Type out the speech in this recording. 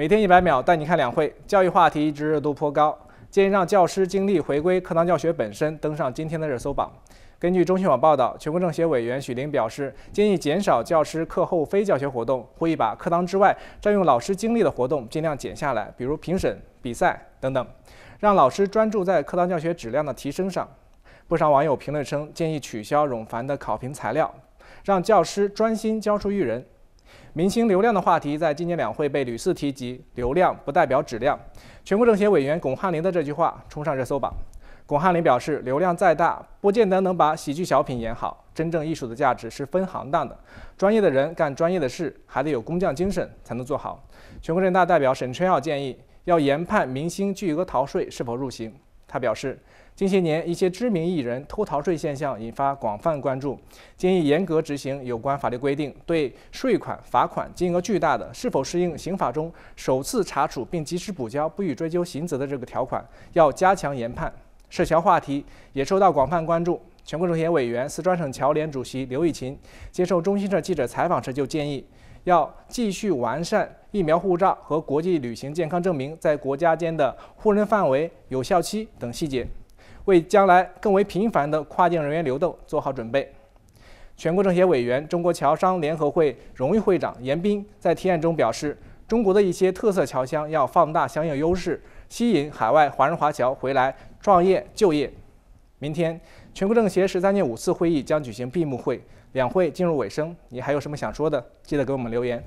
每天一百秒带你看两会，教育话题一直热度颇高。建议让教师精力回归课堂教学本身，登上今天的热搜榜。根据中新网报道，全国政协委员许林表示，建议减少教师课后非教学活动，呼吁把课堂之外占用老师精力的活动尽量减下来，比如评审、比赛等等，让老师专注在课堂教学质量的提升上。不少网友评论称，建议取消冗繁的考评材料，让教师专心教书育人。明星流量的话题在今年两会被屡次提及。流量不代表质量，全国政协委员巩汉林的这句话冲上热搜榜。巩汉林表示，流量再大，不见得能把喜剧小品演好。真正艺术的价值是分行当的，专业的人干专业的事，还得有工匠精神才能做好。全国人大代表沈春耀建议，要研判明星巨额逃税是否入刑。他表示。近些年，一些知名艺人偷逃税现象引发广泛关注。建议严格执行有关法律规定，对税款罚款金额巨大的，是否适应刑法中首次查处并及时补交不予追究刑责的这个条款，要加强研判。涉侨话题也受到广泛关注。全国政协委员、四川省侨联主席刘玉琴接受中新社记者采访时就建议，要继续完善疫苗护照和国际旅行健康证明在国家间的互认范围、有效期等细节。为将来更为频繁的跨境人员流动做好准备。全国政协委员、中国侨商联合会荣誉会长严彬在提案中表示，中国的一些特色侨乡要放大相应优势，吸引海外华人华侨回来创业就业。明天，全国政协十三届五次会议将举行闭幕会，两会进入尾声。你还有什么想说的？记得给我们留言。